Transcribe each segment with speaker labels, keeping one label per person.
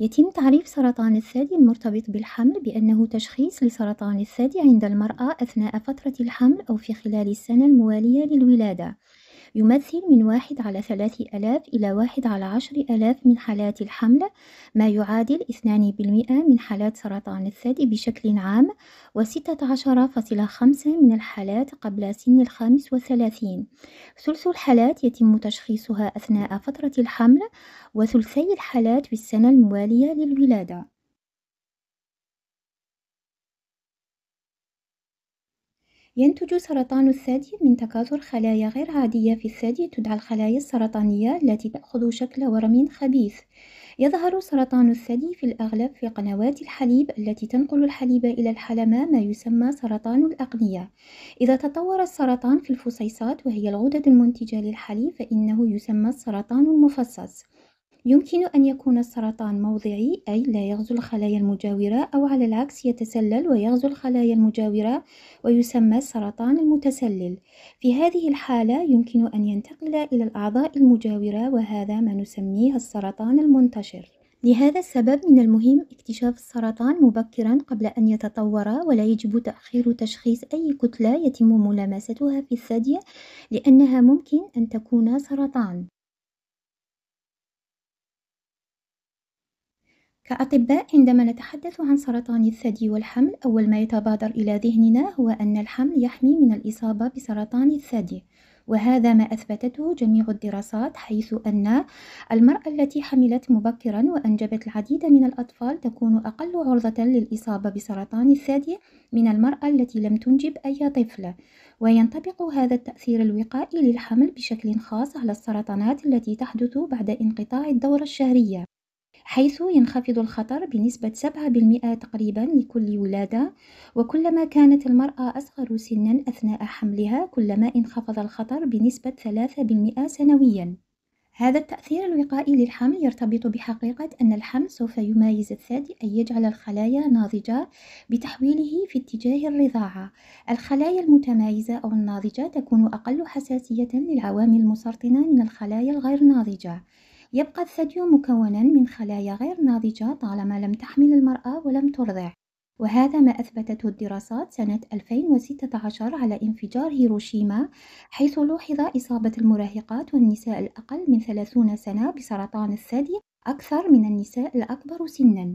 Speaker 1: يتم تعريف سرطان الثدي المرتبط بالحمل بأنه تشخيص لسرطان الثدي عند المرأة أثناء فترة الحمل أو في خلال السنة الموالية للولادة يمثل من واحد على ثلاث آلاف إلى واحد على عشر آلاف من حالات الحمل ما يعادل اثنان بالمئة من حالات سرطان الثدي بشكل عام وستة عشر فاصلة خمسة من الحالات قبل سن الخامس وثلاثين ثلث الحالات يتم تشخيصها أثناء فترة الحمل وثلثي الحالات في السنة الموالية للولادة ينتج سرطان الثدي من تكاثر خلايا غير عادية في الثدي تدعى الخلايا السرطانية التي تأخذ شكل ورم خبيث. يظهر سرطان الثدي في الأغلب في قنوات الحليب التي تنقل الحليب إلى الحلمة ما يسمى سرطان الأقنية. إذا تطور السرطان في الفصيصات وهي الغدد المنتجة للحليب فإنه يسمى السرطان المفصص. يمكن أن يكون السرطان موضعي أي لا يغزو الخلايا المجاورة أو على العكس يتسلل ويغزو الخلايا المجاورة ويسمى السرطان المتسلل في هذه الحالة يمكن أن ينتقل إلى الأعضاء المجاورة وهذا ما نسميه السرطان المنتشر لهذا السبب من المهم اكتشاف السرطان مبكرا قبل أن يتطور ولا يجب تأخير تشخيص أي كتلة يتم ملامستها في الثدي لأنها ممكن أن تكون سرطان كأطباء عندما نتحدث عن سرطان الثدي والحمل أول ما يتبادر إلى ذهننا هو أن الحمل يحمي من الإصابة بسرطان الثدي وهذا ما أثبتته جميع الدراسات حيث أن المرأة التي حملت مبكرا وأنجبت العديد من الأطفال تكون أقل عرضة للإصابة بسرطان الثدي من المرأة التي لم تنجب أي طفل وينطبق هذا التأثير الوقائي للحمل بشكل خاص على السرطانات التي تحدث بعد انقطاع الدورة الشهرية حيث ينخفض الخطر بنسبة 7% تقريبا لكل ولادة وكلما كانت المرأة أصغر سنا أثناء حملها كلما انخفض الخطر بنسبة 3% سنويا هذا التأثير الوقائي للحمل يرتبط بحقيقة أن الحمل سوف يمايز الثدي أي يجعل الخلايا ناضجة بتحويله في اتجاه الرضاعة الخلايا المتمايزة أو الناضجة تكون أقل حساسية للعوامل المسرطنة من الخلايا الغير ناضجة يبقى الثدي مكونا من خلايا غير ناضجة طالما لم تحمل المرأة ولم ترضع وهذا ما أثبتته الدراسات سنة 2016 على انفجار هيروشيما حيث لوحظ إصابة المراهقات والنساء الأقل من 30 سنة بسرطان الثدي أكثر من النساء الأكبر سنا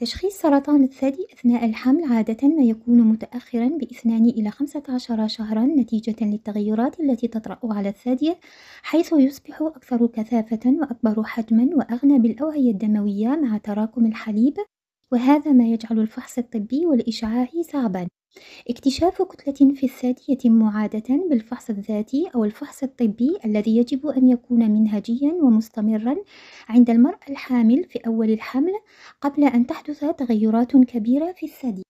Speaker 1: تشخيص سرطان الثدي أثناء الحمل عادة ما يكون متأخرا بإثنان إلى خمسة عشر شهرا نتيجة للتغيرات التي تطرأ على الثدي حيث يصبح أكثر كثافة وأكبر حجما وأغنى بالأوعية الدموية مع تراكم الحليب وهذا ما يجعل الفحص الطبي والإشعاعي صعبا اكتشاف كتلة في الثدي يتم عادة بالفحص الذاتي أو الفحص الطبي الذي يجب أن يكون منهجيًا ومستمرًا عند المرأة الحامل في أول الحمل قبل أن تحدث تغيرات كبيرة في الثدي.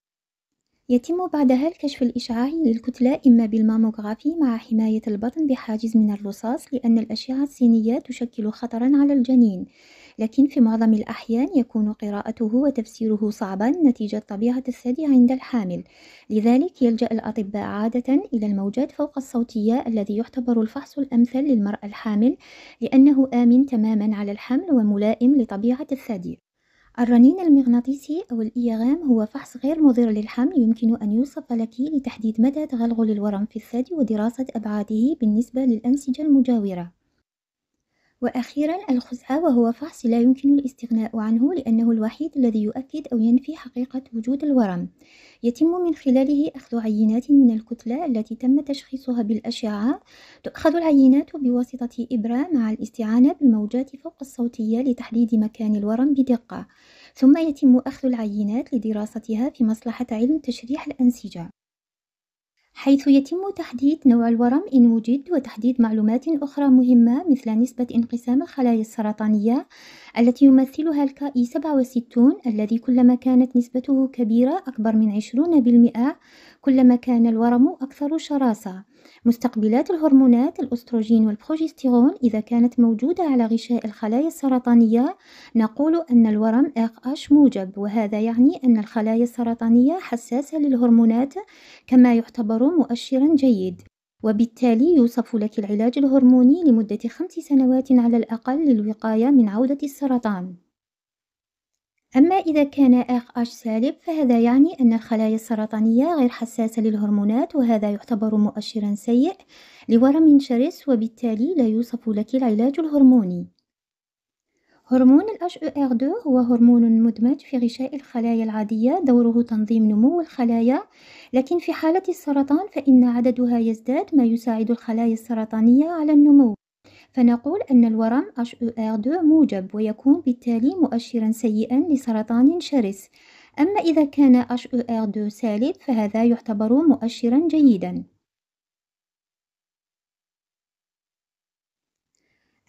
Speaker 1: يتم بعدها الكشف الإشعاعي للكتلة إما بالماموغرافي مع حماية البطن بحاجز من الرصاص لأن الأشعة السينية تشكل خطرًا على الجنين. لكن في معظم الأحيان يكون قراءته وتفسيره صعبا نتيجة طبيعة الثدي عند الحامل لذلك يلجأ الأطباء عادة إلى الموجات فوق الصوتية الذي يعتبر الفحص الأمثل للمرأة الحامل لأنه آمن تماما على الحمل وملائم لطبيعة الثدي الرنين المغناطيسي أو الإيغام هو فحص غير مضر للحمل يمكن أن يوصف لك لتحديد مدى تغلغل الورم في الثدي ودراسة أبعاده بالنسبة للأنسجة المجاورة وأخيرا الخزعة وهو فحص لا يمكن الاستغناء عنه لأنه الوحيد الذي يؤكد أو ينفي حقيقة وجود الورم يتم من خلاله أخذ عينات من الكتلة التي تم تشخيصها بالأشعة تؤخذ العينات بواسطة إبرة مع الاستعانة بالموجات فوق الصوتية لتحديد مكان الورم بدقة ثم يتم أخذ العينات لدراستها في مصلحة علم تشريح الأنسجة حيث يتم تحديد نوع الورم إن وجد وتحديد معلومات أخرى مهمة مثل نسبة انقسام الخلايا السرطانية التي يمثلها الكائي 67 الذي كلما كانت نسبته كبيرة أكبر من 20% كلما كان الورم أكثر شراسة مستقبلات الهرمونات الأستروجين والبروجستيرون إذا كانت موجودة على غشاء الخلايا السرطانية نقول أن الورم RH موجب وهذا يعني أن الخلايا السرطانية حساسة للهرمونات كما يعتبر مؤشرا جيد وبالتالي يوصف لك العلاج الهرموني لمدة خمس سنوات على الأقل للوقاية من عودة السرطان أما إذا كان آخ أش سالب فهذا يعني أن الخلايا السرطانية غير حساسة للهرمونات وهذا يعتبر مؤشرا سيء لورم شرس وبالتالي لا يوصف لك العلاج الهرموني هرمون ال آر دو هو هرمون مدمج في غشاء الخلايا العادية دوره تنظيم نمو الخلايا لكن في حالة السرطان فإن عددها يزداد ما يساعد الخلايا السرطانية على النمو فنقول أن الورم HER2 موجب ويكون بالتالي مؤشرًا سيئًا لسرطان شرس، أما إذا كان HER2 سالب فهذا يعتبر مؤشرًا جيدًا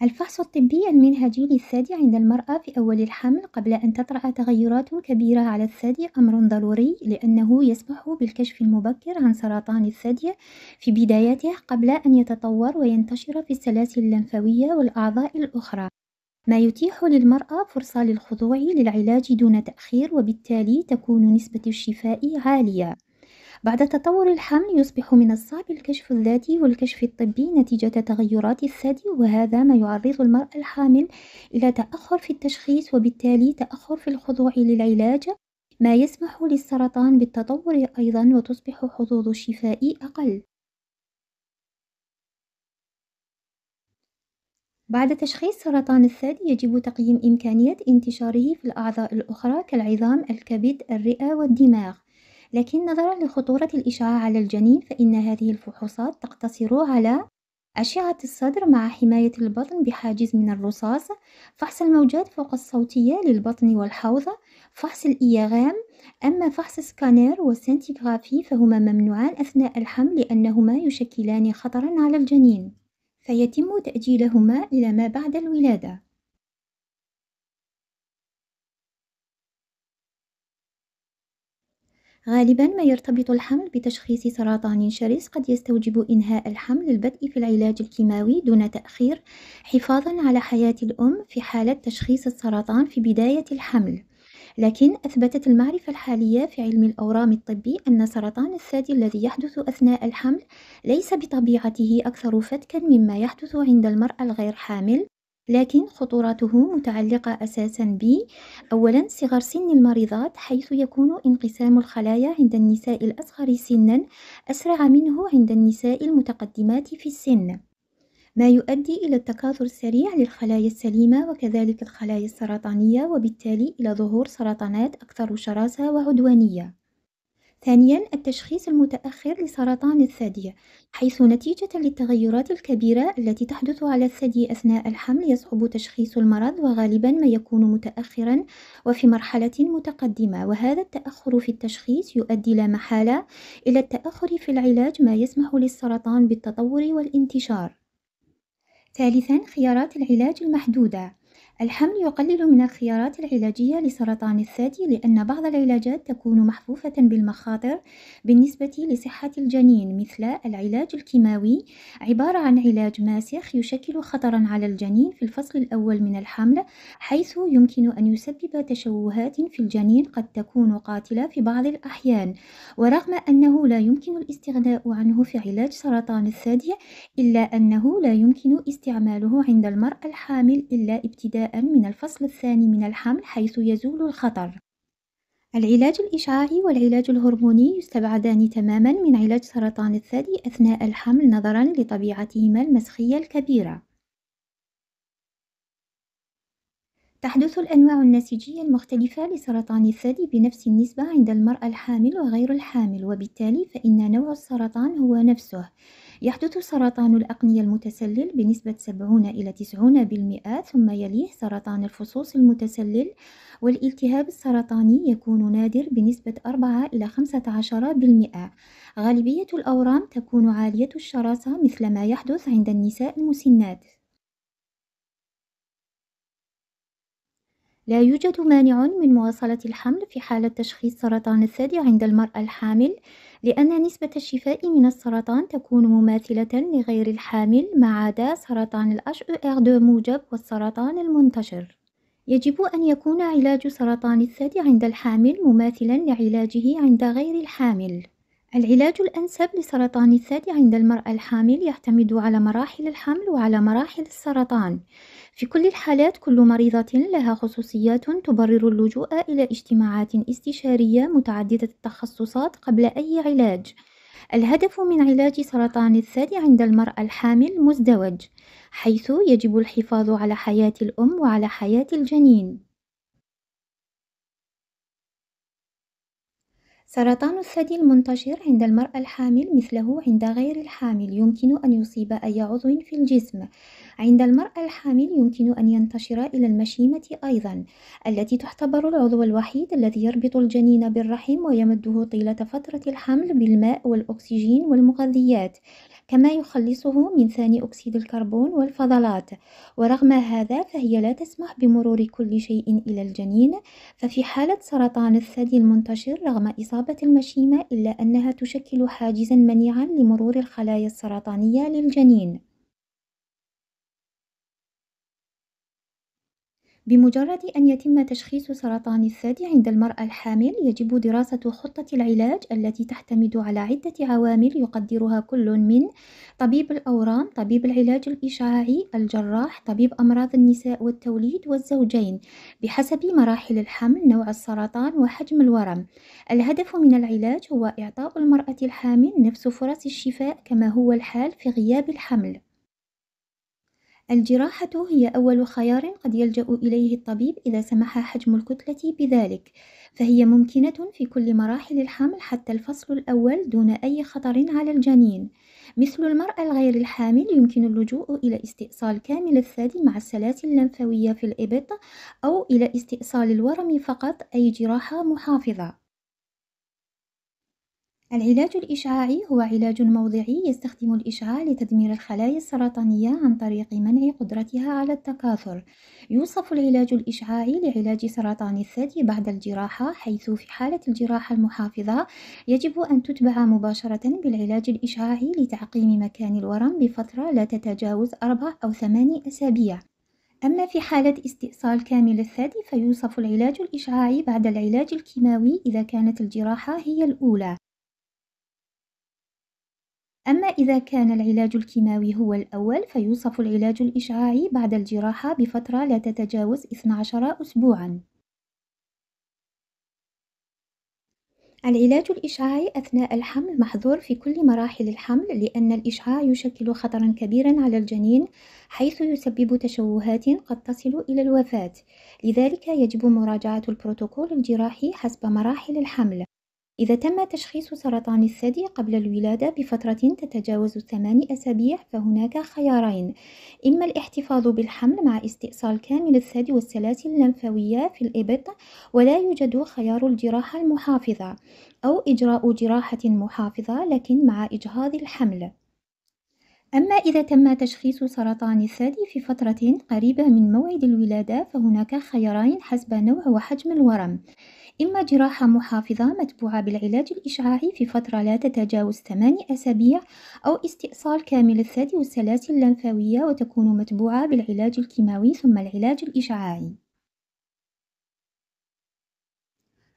Speaker 1: الفحص الطبي المنهجي للثدي عند المرأة في أول الحمل قبل أن تطرأ تغيرات كبيرة على الثدي أمر ضروري لأنه يسمح بالكشف المبكر عن سرطان الثدي في بدايته قبل أن يتطور وينتشر في السلاسل اللمفاوية والأعضاء الأخرى. ما يتيح للمرأة فرصة للخضوع للعلاج دون تأخير وبالتالي تكون نسبة الشفاء عالية. بعد تطور الحمل يصبح من الصعب الكشف الذاتي والكشف الطبي نتيجة تغيرات الثدي وهذا ما يعرض المرأة الحامل إلى تأخر في التشخيص وبالتالي تأخر في الخضوع للعلاج ما يسمح للسرطان بالتطور أيضا وتصبح حظوظ الشفاء أقل بعد تشخيص سرطان الثدي يجب تقييم إمكانية انتشاره في الأعضاء الأخرى كالعظام الكبد الرئة والدماغ لكن نظرا لخطورة الإشعاع على الجنين فإن هذه الفحوصات تقتصر على أشعة الصدر مع حماية البطن بحاجز من الرصاص فحص الموجات فوق الصوتية للبطن والحوضة فحص الإيغام أما فحص سكانير والسنتيغرافي فهما ممنوعان أثناء الحمل لأنهما يشكلان خطرا على الجنين فيتم تأجيلهما إلى ما بعد الولادة غالبا ما يرتبط الحمل بتشخيص سرطان شرس قد يستوجب إنهاء الحمل البدء في العلاج الكيماوي دون تأخير حفاظا على حياة الأم في حالة تشخيص السرطان في بداية الحمل لكن أثبتت المعرفة الحالية في علم الأورام الطبي أن سرطان الثدي الذي يحدث أثناء الحمل ليس بطبيعته أكثر فتكا مما يحدث عند المرأة الغير حامل لكن خطورته متعلقة أساسا ب أولا صغر سن المريضات حيث يكون انقسام الخلايا عند النساء الأصغر سنا أسرع منه عند النساء المتقدمات في السن ما يؤدي إلى التكاثر السريع للخلايا السليمة وكذلك الخلايا السرطانية وبالتالي إلى ظهور سرطانات أكثر شراسة وعدوانية ثانيًا، التشخيص المتأخر لسرطان الثدي، حيث نتيجة للتغيرات الكبيرة التي تحدث على الثدي أثناء الحمل يصعب تشخيص المرض وغالبًا ما يكون متأخرًا وفي مرحلة متقدمة، وهذا التأخر في التشخيص يؤدي لا محالة إلى التأخر في العلاج ما يسمح للسرطان بالتطور والانتشار. ثالثًا، خيارات العلاج المحدودة. الحمل يقلل من الخيارات العلاجية لسرطان الثدي لأن بعض العلاجات تكون محفوفة بالمخاطر بالنسبة لصحة الجنين مثل العلاج الكيماوي عبارة عن علاج ماسخ يشكل خطرا على الجنين في الفصل الأول من الحمل حيث يمكن أن يسبب تشوهات في الجنين قد تكون قاتلة في بعض الأحيان ورغم أنه لا يمكن الاستغناء عنه في علاج سرطان الثدي إلا أنه لا يمكن استعماله عند المرأة الحامل إلا ابتداء من الفصل الثاني من الحمل حيث يزول الخطر العلاج الإشعاعي والعلاج الهرموني يستبعدان تماما من علاج سرطان الثدي أثناء الحمل نظرا لطبيعتهما المسخية الكبيرة تحدث الأنواع النسيجية المختلفة لسرطان الثدي بنفس النسبة عند المرأة الحامل وغير الحامل وبالتالي فإن نوع السرطان هو نفسه يحدث سرطان الأقنية المتسلل بنسبة 70 إلى 90% ثم يليه سرطان الفصوص المتسلل والالتهاب السرطاني يكون نادر بنسبة 4 إلى 15% غالبية الأورام تكون عالية الشراسة مثل ما يحدث عند النساء المسنات لا يوجد مانع من مواصلة الحمل في حالة تشخيص سرطان الثدي عند المرأة الحامل لأن نسبة الشفاء من السرطان تكون مماثلة لغير الحامل ما عدا سرطان الأش إر دو موجب والسرطان المنتشر يجب أن يكون علاج سرطان الثدي عند الحامل مماثلا لعلاجه عند غير الحامل العلاج الأنسب لسرطان الثدي عند المرأة الحامل يعتمد على مراحل الحمل وعلى مراحل السرطان في كل الحالات كل مريضة لها خصوصيات تبرر اللجوء إلى اجتماعات استشارية متعددة التخصصات قبل أي علاج الهدف من علاج سرطان الثدي عند المرأة الحامل مزدوج حيث يجب الحفاظ على حياة الأم وعلى حياة الجنين سرطان الثدي المنتشر عند المرأة الحامل مثله عند غير الحامل يمكن أن يصيب أي عضو في الجسم عند المرأة الحامل يمكن أن ينتشر إلى المشيمة أيضا التي تعتبر العضو الوحيد الذي يربط الجنين بالرحم ويمده طيلة فترة الحمل بالماء والأكسجين والمغذيات كما يخلصه من ثاني أكسيد الكربون والفضلات ورغم هذا فهي لا تسمح بمرور كل شيء إلى الجنين ففي حالة سرطان الثدي المنتشر رغم إصابة المشيمة إلا أنها تشكل حاجزا منيعا لمرور الخلايا السرطانية للجنين بمجرد أن يتم تشخيص سرطان الثدي عند المرأة الحامل يجب دراسة خطة العلاج التي تعتمد على عدة عوامل يقدرها كل من طبيب الأورام، طبيب العلاج الإشعاعي، الجراح، طبيب أمراض النساء والتوليد والزوجين بحسب مراحل الحمل نوع السرطان وحجم الورم. الهدف من العلاج هو إعطاء المرأة الحامل نفس فرص الشفاء كما هو الحال في غياب الحمل الجراحة هي أول خيار قد يلجأ إليه الطبيب إذا سمح حجم الكتلة بذلك، فهي ممكنة في كل مراحل الحمل حتى الفصل الأول دون أي خطر على الجنين. مثل المرأة الغير الحامل يمكن اللجوء إلى استئصال كامل الثدي مع السلاسل اللمفاوية في الإبط أو إلى استئصال الورم فقط أي جراحة محافظة. العلاج الإشعاعي هو علاج موضعي يستخدم الإشعاع لتدمير الخلايا السرطانية عن طريق منع قدرتها على التكاثر. يوصف العلاج الإشعاعي لعلاج سرطان الثدي بعد الجراحة، حيث في حالة الجراحة المحافظة يجب أن تتبع مباشرة بالعلاج الإشعاعي لتعقيم مكان الورم لفترة لا تتجاوز أربع أو ثماني أسابيع. أما في حالة استئصال كامل الثدي فيوصف العلاج الإشعاعي بعد العلاج الكيماوي إذا كانت الجراحة هي الأولى أما إذا كان العلاج الكيماوي هو الأول فيوصف العلاج الإشعاعي بعد الجراحة بفترة لا تتجاوز 12 أسبوعًا. العلاج الإشعاعي أثناء الحمل محظور في كل مراحل الحمل لأن الإشعاع يشكل خطرًا كبيرًا على الجنين حيث يسبب تشوهات قد تصل إلى الوفاة، لذلك يجب مراجعة البروتوكول الجراحي حسب مراحل الحمل. إذا تم تشخيص سرطان الثدي قبل الولادة بفترة تتجاوز ثمان أسابيع فهناك خيارين إما الاحتفاظ بالحمل مع استئصال كامل الثدي والسلاسل اللمفاوية في الإبط ولا يوجد خيار الجراحة المحافظة أو إجراء جراحة محافظة لكن مع إجهاض الحمل أما إذا تم تشخيص سرطان الثدي في فترة قريبة من موعد الولادة فهناك خيارين حسب نوع وحجم الورم إما جراحة محافظة متبوعة بالعلاج الإشعاعي في فترة لا تتجاوز 8 أسابيع أو استئصال كامل الثدي والسلاسل اللمفاوية وتكون متبوعة بالعلاج الكيماوي ثم العلاج الإشعاعي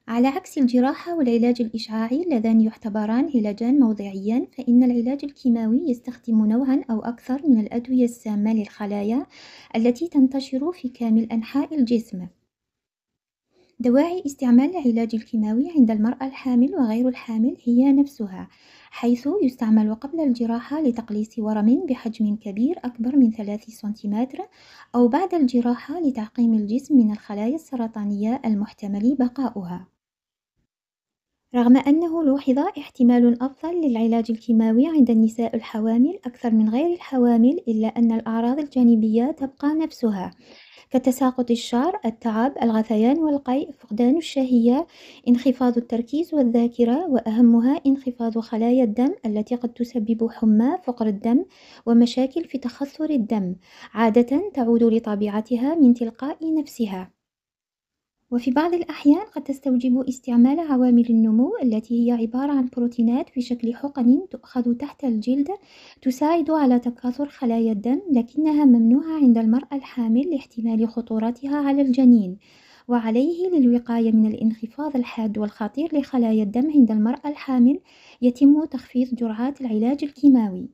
Speaker 1: على عكس الجراحة والعلاج الإشعاعي اللذان يعتبران علاجان موضعيان فإن العلاج الكيماوي يستخدم نوعا أو أكثر من الأدوية السامة للخلايا التي تنتشر في كامل أنحاء الجسم دواعي استعمال العلاج الكيماوي عند المرأة الحامل وغير الحامل هي نفسها، حيث يستعمل قبل الجراحة لتقليص ورم بحجم كبير أكبر من 3 سنتيمتر، أو بعد الجراحة لتعقيم الجسم من الخلايا السرطانية المحتمل بقاؤها. رغم أنه لوحظ احتمال أفضل للعلاج الكيماوي عند النساء الحوامل أكثر من غير الحوامل، إلا أن الأعراض الجانبية تبقى نفسها كتساقط الشعر، التعب، الغثيان والقيء، فقدان الشهية، انخفاض التركيز والذاكرة، وأهمها انخفاض خلايا الدم التي قد تسبب حمى، فقر الدم، ومشاكل في تخثر الدم، عادة تعود لطبيعتها من تلقاء نفسها. وفي بعض الأحيان قد تستوجب استعمال عوامل النمو التي هي عبارة عن بروتينات في شكل حقن تؤخذ تحت الجلد تساعد على تكاثر خلايا الدم لكنها ممنوعة عند المرأة الحامل لاحتمال خطورتها على الجنين وعليه للوقاية من الانخفاض الحاد والخطير لخلايا الدم عند المرأة الحامل يتم تخفيض جرعات العلاج الكيماوي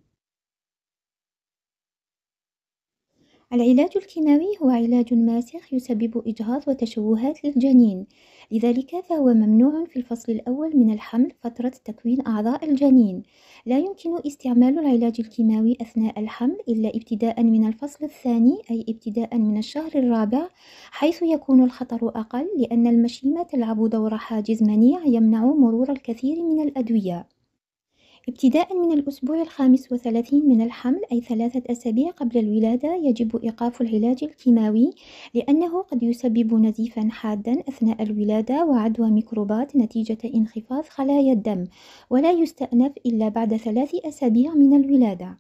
Speaker 1: العلاج الكيماوي هو علاج ماسخ يسبب إجهاض وتشوهات للجنين، لذلك فهو ممنوع في الفصل الأول من الحمل فترة تكوين أعضاء الجنين، لا يمكن استعمال العلاج الكيماوي أثناء الحمل إلا ابتداءً من الفصل الثاني أي ابتداءً من الشهر الرابع حيث يكون الخطر أقل لأن المشيمة تلعب دور حاجز منيع يمنع مرور الكثير من الأدوية. ابتداءً من الأسبوع الخامس وثلاثين من الحمل أي ثلاثة أسابيع قبل الولادة يجب إيقاف العلاج الكيماوي لأنه قد يسبب نزيفًا حادًا أثناء الولادة وعدوى ميكروبات نتيجة انخفاض خلايا الدم ولا يستأنف إلا بعد ثلاث أسابيع من الولادة.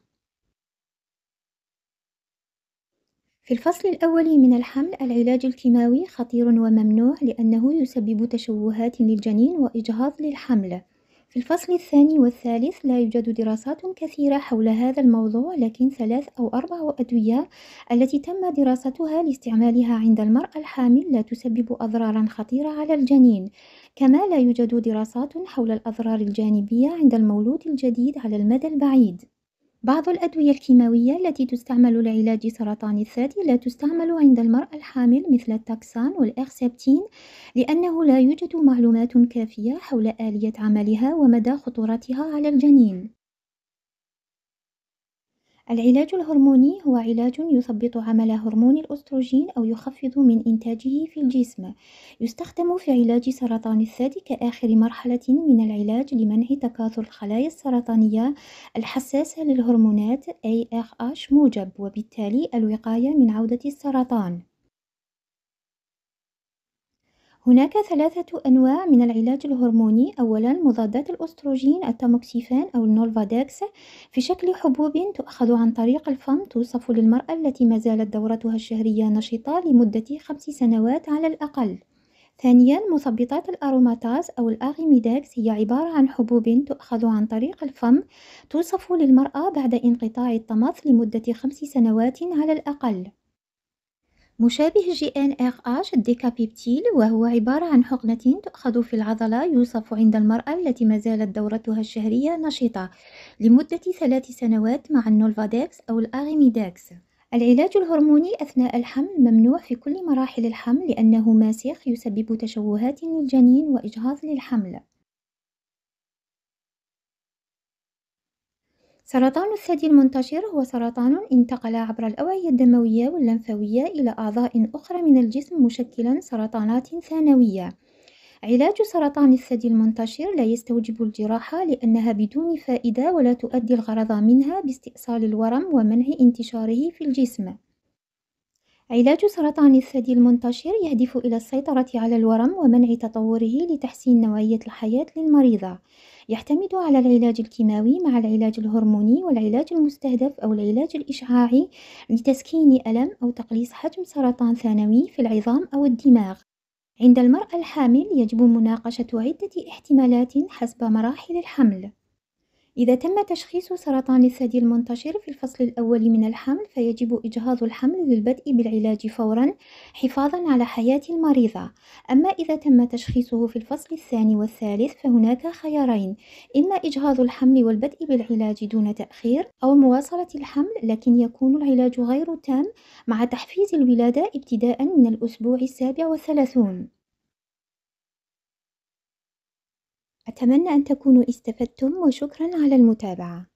Speaker 1: في الفصل الأول من الحمل العلاج الكيماوي خطير وممنوع لأنه يسبب تشوهات للجنين وإجهاض للحمل في الفصل الثاني والثالث لا يوجد دراسات كثيرة حول هذا الموضوع لكن ثلاث أو أربع أدوية التي تم دراستها لاستعمالها عند المرأة الحامل لا تسبب أضرارا خطيرة على الجنين كما لا يوجد دراسات حول الأضرار الجانبية عند المولود الجديد على المدى البعيد بعض الأدوية الكيماوية التي تستعمل لعلاج سرطان الثدي لا تستعمل عند المرأة الحامل مثل التاكسان والإرسبتين لأنه لا يوجد معلومات كافية حول آلية عملها ومدى خطورتها على الجنين العلاج الهرموني هو علاج يثبط عمل هرمون الأستروجين أو يخفض من إنتاجه في الجسم يستخدم في علاج سرطان الثدي كآخر مرحلة من العلاج لمنع تكاثر الخلايا السرطانية الحساسة للهرمونات ARH موجب وبالتالي الوقاية من عودة السرطان هناك ثلاثة أنواع من العلاج الهرموني أولا مضادات الأستروجين التاموكسيفان أو النولفاداكس في شكل حبوب تؤخذ عن طريق الفم توصف للمرأة التي ما زالت دورتها الشهرية نشطة لمدة خمس سنوات على الأقل ثانيا مثبطات الأروماتاز أو الأغيميداكس هي عبارة عن حبوب تؤخذ عن طريق الفم توصف للمرأة بعد انقطاع الطمث لمدة خمس سنوات على الأقل مشابه جي إن إر آش الديكابيبتيل وهو عبارة عن حقنة تؤخذ في العضلة يوصف عند المرأة التي ما زالت دورتها الشهرية نشطة لمدة ثلاث سنوات مع النولفاديكس أو الأغيميداكس العلاج الهرموني أثناء الحمل ممنوع في كل مراحل الحمل لأنه ماسخ يسبب تشوهات للجنين وإجهاض للحمل سرطان الثدي المنتشر هو سرطان انتقل عبر الأوعية الدموية واللمفاوية إلى أعضاء أخرى من الجسم مشكلا سرطانات ثانوية علاج سرطان الثدي المنتشر لا يستوجب الجراحة لأنها بدون فائدة ولا تؤدي الغرض منها باستئصال الورم ومنع انتشاره في الجسم علاج سرطان الثدي المنتشر يهدف إلى السيطرة على الورم ومنع تطوره لتحسين نوعية الحياة للمريضة. يعتمد على العلاج الكيماوي مع العلاج الهرموني والعلاج المستهدف أو العلاج الإشعاعي لتسكين ألم أو تقليص حجم سرطان ثانوي في العظام أو الدماغ. عند المرأة الحامل يجب مناقشة عدة احتمالات حسب مراحل الحمل. إذا تم تشخيص سرطان الثدي المنتشر في الفصل الأول من الحمل فيجب إجهاض الحمل للبدء بالعلاج فورا حفاظا على حياة المريضة أما إذا تم تشخيصه في الفصل الثاني والثالث فهناك خيارين إما إجهاض الحمل والبدء بالعلاج دون تأخير أو مواصلة الحمل لكن يكون العلاج غير تام مع تحفيز الولادة ابتداء من الأسبوع السابع والثلاثون أتمنى أن تكونوا استفدتم وشكرًا على المتابعة.